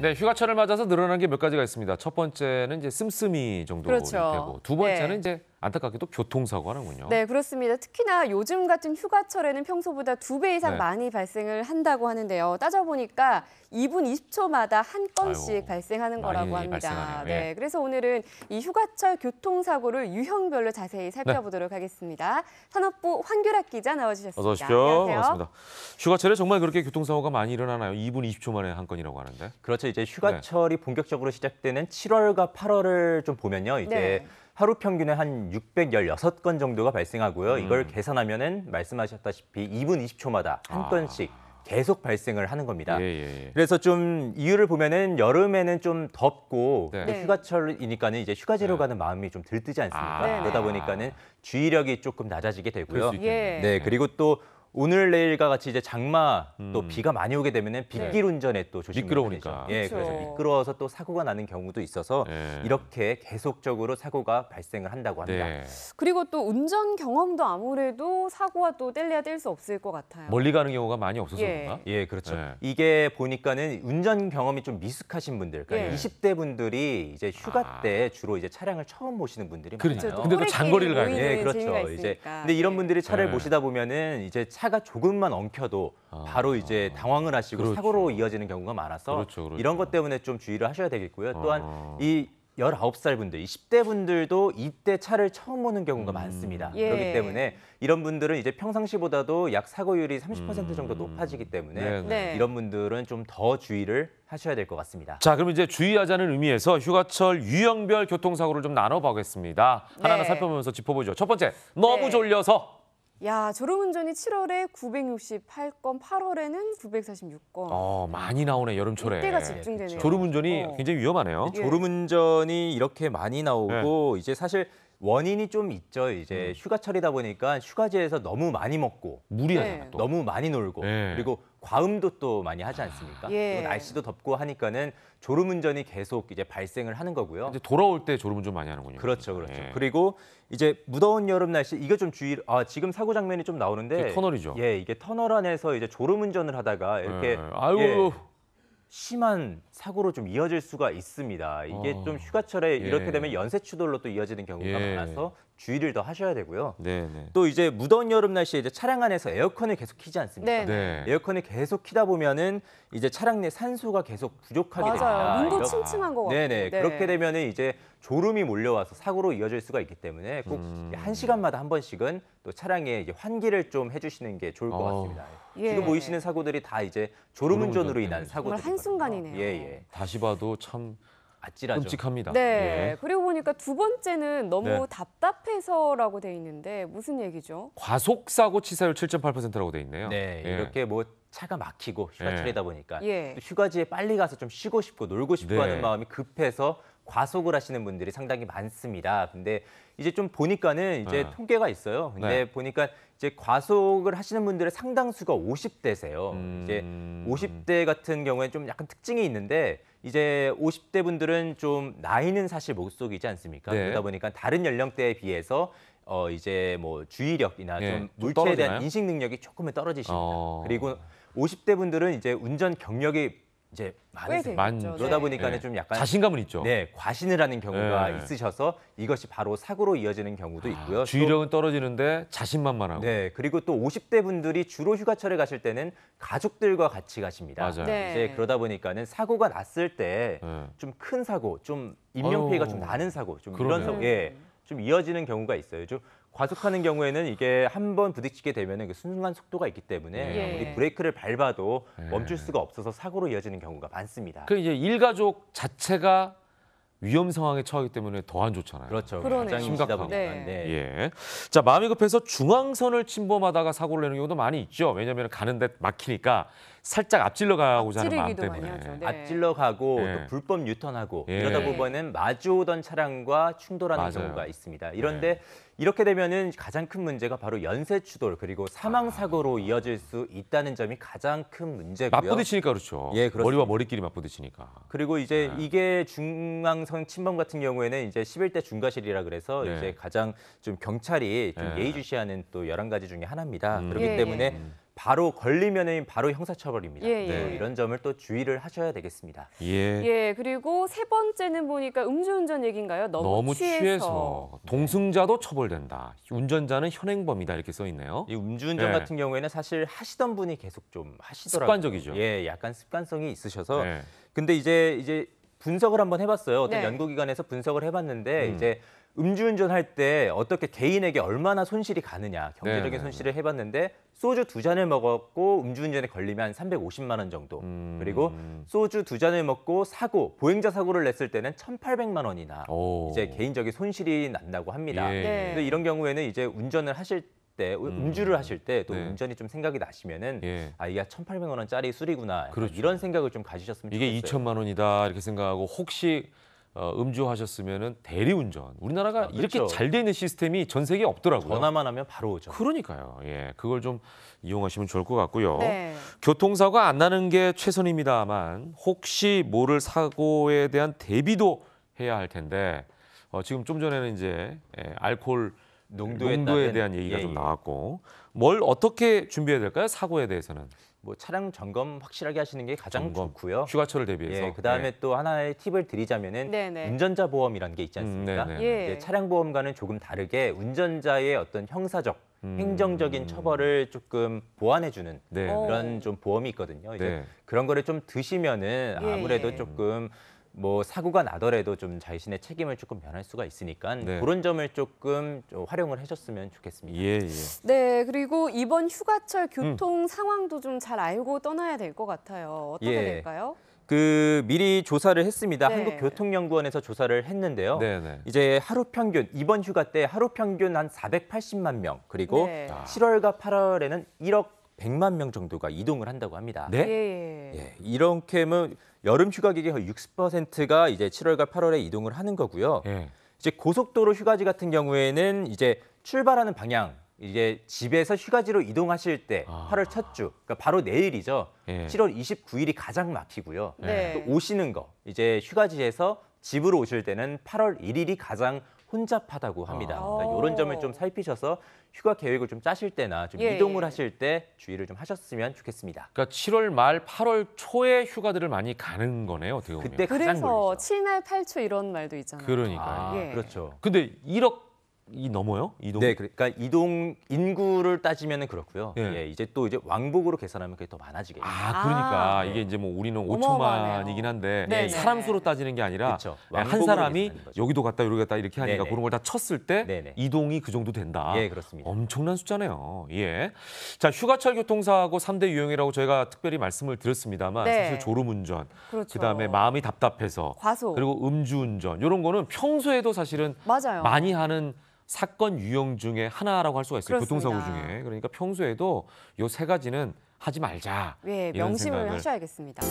네, 휴가철을 맞아서 늘어난 게 몇 가지가 있습니다. 첫 번째는 이제 씀씀이 정도 그렇죠. 되고, 두 번째는 네. 이제 안타깝게도 교통사고가 나군요. 네, 그렇습니다. 특히나 요즘 같은 휴가철에는 평소보다 두 배 이상 네. 많이 발생을 한다고 하는데요. 따져보니까 2분 20초마다 한 건씩 아이고, 발생하는 거라고 합니다. 네. 네, 그래서 오늘은 이 휴가철 교통사고를 유형별로 자세히 네. 살펴보도록 네. 하겠습니다. 산업부 황규락 기자 나와주셨습니다. 어서 오십시오. 반갑습니다. 휴가철에 정말 그렇게 교통사고가 많이 일어나나요? 2분 20초 만에 한 건이라고 하는데. 그렇죠. 이제 휴가철이 본격적으로 시작되는 7월과 8월을 좀 보면요. 이제 네. 하루 평균에 한 616건 정도가 발생하고요. 음. 이걸 계산하면은 말씀하셨다시피 2분 20초마다 한 아. 건씩 계속 발생을 하는 겁니다. 예, 예, 예. 그래서 좀 이유를 보면은 여름에는 좀 덥고 네. 네. 휴가철이니까는 이제 휴가지로 네. 가는 마음이 좀 들뜨지 않습니까? 아, 그러다 보니까는 주의력이 조금 낮아지게 되고요. 예. 네, 그리고 또 오늘 내일과 같이 이제 장마 또 음. 비가 많이 오게 되면은 네. 빗길 네. 운전에 또 조심. 미끄러우니까. 예, 그렇죠. 그래서 미끄러워서 또 사고가 나는 경우도 있어서 네. 이렇게 계속적으로 사고가 발생을 한다고 합니다. 네. 그리고 또 운전 경험도 아무래도 사고와 또 뗄래야 뗄 수 없을 것 같아요. 멀리 가는 경우가 많이 없어서 예. 그런가? 예, 그렇죠. 네. 이게 보니까는 운전 경험이 좀 미숙하신 분들, 그러니까 예. 20대 분들이 이제 휴가 아. 때 주로 이제 차량을 처음 모시는 분들이 그러니까. 많아요. 근데 그렇죠. 또 장거리를 가는 예, 그렇죠. 이제 근데 이런 예. 분들이 차를 모시다 네. 보면은 이제 차 차가 조금만 엉켜도 아. 바로 이제 당황을 하시고 그렇죠. 사고로 이어지는 경우가 많아서 그렇죠, 그렇죠. 이런 것 때문에 좀 주의를 하셔야 되겠고요. 아. 또한 아. 이 열아홉 살 분들, 이십 대 분들도 이때 차를 처음 보는 경우가 음. 많습니다. 예. 그렇기 때문에 이런 분들은 이제 평상시보다도 약 사고율이 삼십 퍼센트 음. 정도 높아지기 때문에 네. 네. 네. 이런 분들은 좀 더 주의를 하셔야 될 것 같습니다. 자, 그럼 이제 주의하자는 의미에서 휴가철 유형별 교통사고를 좀 나눠보겠습니다. 하나하나 네. 살펴보면서 짚어보죠. 첫 번째, 너무 네. 졸려서 야 졸음운전이 7월에 968건, 8월에는 946건. 어 많이 나오네 여름철에. 때가 집중되네요. 졸음운전이 어. 굉장히 위험하네요. 예. 졸음운전이 이렇게 많이 나오고 네. 이제 사실 원인이 좀 있죠. 이제 음. 휴가철이다 보니까 휴가지에서 너무 많이 먹고 무리하잖아 네. 또. 너무 많이 놀고 네. 그리고 과음도 또 많이 하지 않습니까? 예. 날씨도 덥고 하니까는 졸음운전이 계속 이제 발생을 하는 거고요. 이제 돌아올 때졸음 운전 많이 하는군요. 그렇죠, 그렇죠. 예. 그리고 이제 무더운 여름 날씨 이거 좀 주의. 아 지금 사고 장면이 좀 나오는데 터널이죠. 예, 이게 터널 안에서 이제 졸음운전을 하다가 이렇게 예. 아유. 예. 심한 사고로 좀 이어질 수가 있습니다. 이게 어. 좀 휴가철에 이렇게 예. 되면 연쇄 추돌로 또 이어지는 경우가 예. 많아서 주의를 더 하셔야 되고요. 네네. 네. 또 이제 무더운 여름 날씨에 이제 차량 안에서 에어컨을 계속 키지 않습니까? 네, 네. 네 에어컨을 계속 키다 보면은 이제 차량 내 산소가 계속 부족하게 맞아요. 됩니다. 눈도 이렇 침침한 것 같고. 네네. 그렇게 되면은 이제 졸음이 몰려와서 사고로 이어질 수가 있기 때문에 꼭 음. 한 시간마다 한 번씩은 또 차량에 이제 환기를 좀 해주시는 게 좋을 것 어. 같습니다. 예. 지금 보이시는 사고들이 다 이제 졸음 운전으로 운전 인한 사고들. 정말 한순간이네요. 예 예. 다시 봐도 참 아찔하죠. 끔찍합니다. 네. 예. 그리고 보니까 두 번째는 너무 네. 답답해서라고 돼 있는데 무슨 얘기죠? 과속 사고 치사율 7.8%라고 돼 있네요. 네. 예. 이렇게 뭐 차가 막히고 휴가철이다 예. 보니까 예. 휴가지에 빨리 가서 좀 쉬고 싶고 놀고 싶고 네. 하는 마음이 급해서 과속을 하시는 분들이 상당히 많습니다. 근데 이제 좀 보니까는 이제 네. 통계가 있어요. 근데 네. 보니까 이제 과속을 하시는 분들의 상당수가 50대세요. 음... 이제 50대 같은 경우에좀 약간 특징이 있는데 이제 50대 분들은 좀 나이는 사실 목속이지 않습니까? 네. 그러다 보니까 다른 연령대에 비해서 어 이제 뭐 주의력이나 네, 좀 물체에 좀 대한 인식 능력이 조금은 떨어지십니다. 어... 그리고 50대 분들은 이제 운전 경력이 이제 많으세요. 그러다 보니까 네. 좀 약간 자신감은 있죠. 네, 과신을 하는 경우가 네. 있으셔서 이것이 바로 사고로 이어지는 경우도 아, 있고요. 아, 주의력은 떨어지는데 자신만만하고. 네, 그리고 또 50대 분들이 주로 휴가철에 가실 때는 가족들과 같이 가십니다. 맞아요. 네. 이제 그러다 보니까는 사고가 났을 때 좀큰 네. 사고, 좀 인명 피해가 좀 나는 사고, 좀그러네 이런 사고, 예, 좀 이어지는 경우가 있어요. 좀 과속하는 경우에는 이게 한 번 부딪히게 되면 그 순간 속도가 있기 때문에 예. 무리 브레이크를 밟아도 예. 멈출 수가 없어서 사고로 이어지는 경우가 많습니다. 그 이제 일가족 자체가 위험 상황에 처하기 때문에 더한 좋잖아요. 그렇죠. 가장 심각하 네. 네. 예. 자 마음이 급해서 중앙선을 침범하다가 사고를 내는 경우도 많이 있죠. 왜냐하면 가는데 막히니까 살짝 앞질러 가고자 하는 마음 때문에 네. 앞질러 가고 예. 또 불법 유턴하고 예. 이러다 네. 보면 마주오던 차량과 충돌하는 맞아요. 경우가 있습니다. 이런데 예. 이렇게 되면은 가장 큰 문제가 바로 연쇄 추돌 그리고 사망 아. 사고로 이어질 수 있다는 점이 가장 큰 문제고요. 맞부딪히니까 그렇죠. 예, 그렇습니다. 머리와 머리끼리 맞부딪히니까. 그리고 이제 네. 이게 중앙선 침범 같은 경우에는 이제 11대 중과실이라 그래서 네. 이제 가장 좀 경찰이 좀 네. 예의주시하는 또 11가지 중에 하나입니다. 음. 그렇기 예. 때문에 음. 바로 걸리면은 바로 형사처벌입니다. 예, 예. 뭐 이런 점을 또 주의를 하셔야 되겠습니다. 예. 예 그리고 세 번째는 보니까 음주운전 얘기인가요? 너무, 너무 취해서. 취해서. 동승자도 처벌된다. 운전자는 현행범이다 이렇게 써 있네요. 이 음주운전 예. 같은 경우에는 사실 하시던 분이 계속 좀 하시더라고요. 습관적이죠. 예, 예. 약간 습관성이 있으셔서. 예. 근데 이제 이제 분석을 한번 해봤어요. 어떤 네. 연구기관에서 분석을 해봤는데 음. 이제 음주운전 할때 어떻게 개인에게 얼마나 손실이 가느냐 경제적인 네, 네, 네 손실을 해봤는데 소주 두 잔을 먹었고 음주운전에 걸리면 한 350만 원 정도 음. 그리고 소주 두 잔을 먹고 사고 보행자 사고를 냈을 때는 1,800만 원이나 오. 이제 개인적인 손실이 난다고 합니다. 예. 네. 근데 이런 경우에는 이제 운전을 하실 때때 음. 주를 하실 때또 네. 운전이 좀 생각이 나시면은 예. 아 이게 천팔백 만 원짜리 술이구나 그렇죠. 이런 생각을 좀 가지셨으면 좋겠어요. 이게 2천만 원이다 이렇게 생각하고 혹시 어, 음주하셨으면은 대리운전. 우리나라가 아, 그렇죠. 이렇게 잘돼 있는 시스템이 전 세계에 없더라고요. 전화만 하면 바로 오죠. 그러니까요. 예, 그걸 좀 이용하시면 좋을 것 같고요. 네. 교통사고안 나는 게 최선입니다만 혹시 모를 사고에 대한 대비도 해야 할 텐데 어, 지금 좀 전에는 이제 예, 알코올 농도에, 농도에 대한 얘기가 예, 좀 예. 나왔고 뭘 어떻게 준비해야 될까요? 사고에 대해서는 뭐 차량 점검 확실하게 하시는 게 가장 점검. 좋고요. 휴가철을 대비해서. 예, 그다음에 예. 또 하나의 팁을 드리자면은 네, 네. 운전자 보험이라는 게 있지 음, 않습니까? 음, 예. 차량 보험과는 조금 다르게 운전자의 어떤 형사적 음... 행정적인 처벌을 조금 보완해주는 네. 어. 그런 좀 보험이 있거든요. 이제 네. 그런 거를 좀 드시면은 예, 아무래도 예. 조금 뭐 사고가 나더라도 좀 자신의 책임을 조금 면할 수가 있으니까 네. 그런 점을 조금 좀 활용을 하셨으면 좋겠습니다. 예, 예. 네, 그리고 이번 휴가철 음. 교통 음. 상황도 좀 잘 알고 떠나야 될 것 같아요. 어떻게 예. 될까요? 그 미리 조사를 했습니다. 네. 한국교통연구원에서 조사를 했는데요. 네네. 네. 이제 하루 평균 이번 휴가 때 하루 평균 한 480만 명 그리고 네. 7월과 아. 8월에는 1억 100만 명 정도가 이동을 한다고 합니다. 네? 예. 예, 이렇게 하면 여름 휴가객의 기 60%가 이제 7월과 8월에 이동을 하는 거고요. 예. 이제 고속도로 휴가지 같은 경우에는 이제 출발하는 방향 이제 집에서 휴가지로 이동하실 때 아. 8월 첫 주, 그러니까 바로 내일이죠. 예. 7월 29일이 가장 막히고요. 네. 또 오시는 거, 이제 휴가지에서 집으로 오실 때는 8월 1일이 가장 혼잡하다고 합니다. 아. 그러니까 이런 점을 좀 살피셔서 휴가 계획을 좀 짜실 때나 좀 예. 이동을 예. 하실 때 주의를 좀 하셨으면 좋겠습니다. 그러니까 7월 말, 8월 초에 휴가들을 많이 가는 거네요, 어떻게 보면. 그때 가장 그래서 7날 8초 이런 말도 있잖아요. 그러니까 아, 그렇죠. 예. 그렇죠. 근데 1억 이 넘어요? 이동? 네, 그러니까 이동 인구를 따지면은 그렇고요. 예. 예, 이제 또 이제 왕복으로 계산하면 그게 더 많아지겠죠. 아, 그러니까 아, 이게 이제 뭐 우리는 5천만이긴 한데 예, 네, 네 사람 수로 따지는 게 아니라 그쵸. 예, 한 사람이 여기도 갔다 여기도 갔다 이렇게 하니까 네네. 그런 걸 다 쳤을 때 네네. 이동이 그 정도 된다. 예, 그렇습니다. 엄청난 숫자네요. 예. 자, 휴가철 교통사고 삼대 유형이라고 저희가 특별히 말씀을 드렸습니다만 네. 사실 졸음운전, 그렇죠. 그다음에 마음이 답답해서 과속. 그리고 음주운전 이런 거는 평소에도 사실은 맞아요. 많이 하는 사건 유형 중에 하나라고 할 수가 있어요. 그렇습니다. 교통사고 중에. 그러니까 평소에도 요 세 가지는 하지 말자. 예, 명심을 하셔야겠습니다.